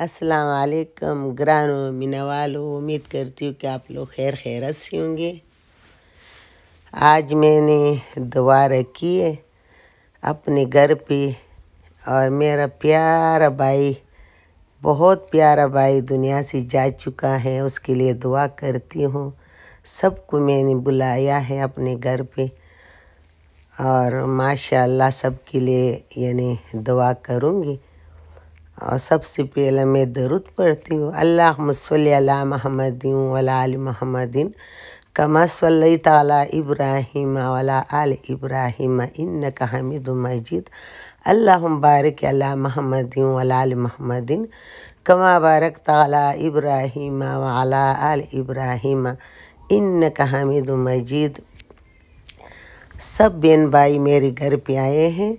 असलकम ग्रानो वालो उम्मीद करती हूँ कि आप लोग खैर खैरत से होंगे आज मैंने दुआ रखी है अपने घर पे और मेरा प्यारा भाई बहुत प्यारा भाई दुनिया से जा चुका है उसके लिए दुआ करती हूँ सबको मैंने बुलाया है अपने घर पे और माशाल्लाह सबके लिए यानी दुआ करूँगी और सबसे पहले मैं दरुद पढ़ती हूँ अल्लाह मसल महमदिन वलाल महमदिन कमा तला इब्राहिम वला आल इब्राहिम इन का हमिद मजिद अल्लाह मुबारक अला महमदिन वलाल महमदिन कमा बारक ताली इब्राहिम वला आल इब्राहिम इन का हमिद मजिद सब बेन भाई मेरे घर पे आए हैं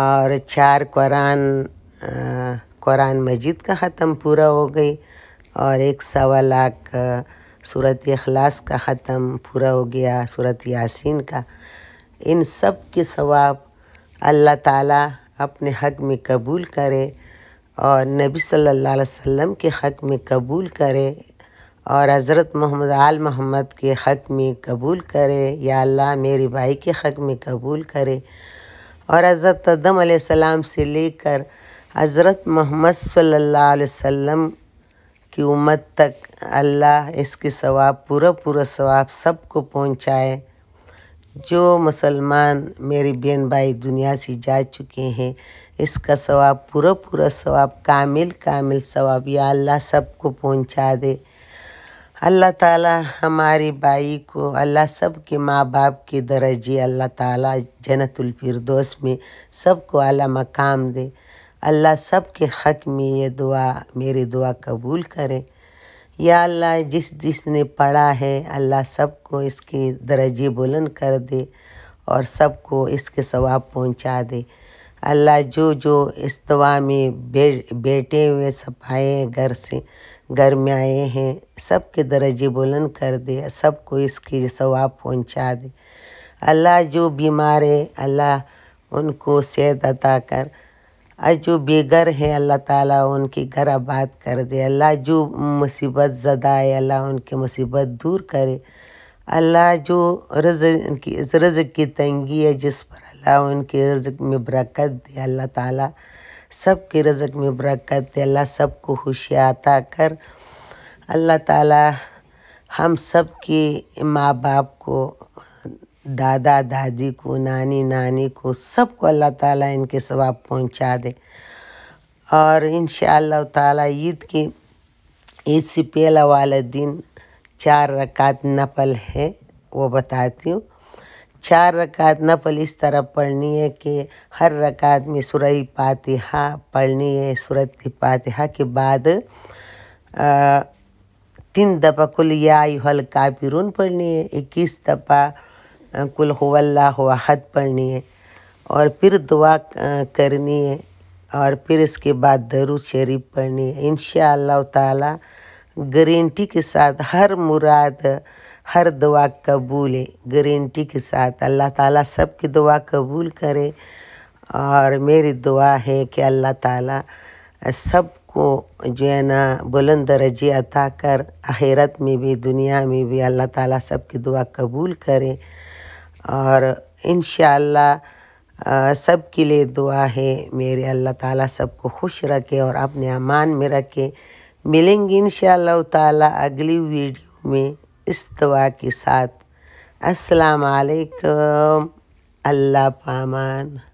और चार कुरान कुरान मजीद का ख़त्म पूरा हो गई और एक सवा लाख सूरत अखलास का ख़त्म पूरा हो गया सूरत यासीन का इन सब के सवाब अल्लाह ताला अपने हक़ में कबूल करे और नबी सल्लल्लाहु अलैहि वसल्लम के हक़ में कबूल करे और हज़रत मोहम्मद आल मोहम्मद के हक़ में कबूल करे या अल्लाह मेरे भाई के हक़ में कबूल करे और हज़रत आदम सलाम से लेकर हज़रत मोहम्मद सल्लल्लाहु अलैहि वसल्लम की उम्मत तक अल्लाह इसके सवाब पूरा पूरा सवाब सबको पहुंचाए जो मुसलमान मेरी बहन भाई दुनिया से जा चुके हैं इसका सवाब पूरा पूरा सवाब कामिल कामिल सवाब या अल्लाह सबको पहुंचा दे अल्लाह ताला हमारी बाई को अल्लाह सब के माँ बाप के दर्जे अल्लाह ताला जन्नतुल फिरदौस में सबको अला मकाम दे अल्लाह सब के हक में ये दुआ मेरी दुआ कबूल करें या अल्लाह जिस जिसने पढ़ा है अल्लाह सबको इसके दर्जे बुलंद कर दे और सबको इसके सवाब पहुंचा दे अल्लाह जो जो इस दुआ में बे हुए सब आए हैं घर से घर में आए हैं सब के दर्जे बुलंद कर दे सबको इसके सवाब पहुंचा दे अल्लाह जो बीमार है अल्लाह उनको सेहत अता कर आज जो बेघर है अल्लाह ताला उनके घर आबाद कर दे अल्लाह जो मुसीबत ज़दा है अल्लाह उनकी मुसीबत दूर करे अल्लाह जो रज की रज की तंगी है जिस पर अल्लाह उनके रज़क में बरकत दे अल्लाह ताला सब के रज़क में बरकत दे अल्लाह सबको खुशियाँ अता कर अल्लाह ताला हम सब के माँ बाप को दादा दादी को नानी नानी को सबको अल्लाह ताला इनके सवाब पहुंचा दे और इन ताला ईद की ईद से पहला वाले दिन चार रकात नफल है वो बताती हूँ चार रकात नफल इस तरह पढ़नी है कि हर रकात में सुरह पातहा पढ़नी है सूरत की पातहा के बाद आ, तीन दफ़ा कुल या हल कापिरून पढ़नी है इक्कीस दफ़ा कुल हुवल्लाहद पढ़नी है और फिर दुआ करनी है और फिर इसके बाद दरूद शरीफ पढ़नी है इन ताला गारंटी के साथ हर मुराद हर दुआ कबूल है गारंटी के साथ अल्लाह ताला सब की दुआ कबूल करे और मेरी दुआ है कि अल्लाह ताला सबको जो है ना बुलंद दर्जे अता कर आखिरत में भी दुनिया में भी अल्लाह ताला सब की दुआ कबूल करे और इन सब के लिए दुआ है मेरे अल्लाह ताला सबको खुश रखे और अपने अमान में रखे मिलेंगे इन ताला अगली वीडियो में इस दुआ के साथ अस्सलाम वालेकुम अल्लाह पामान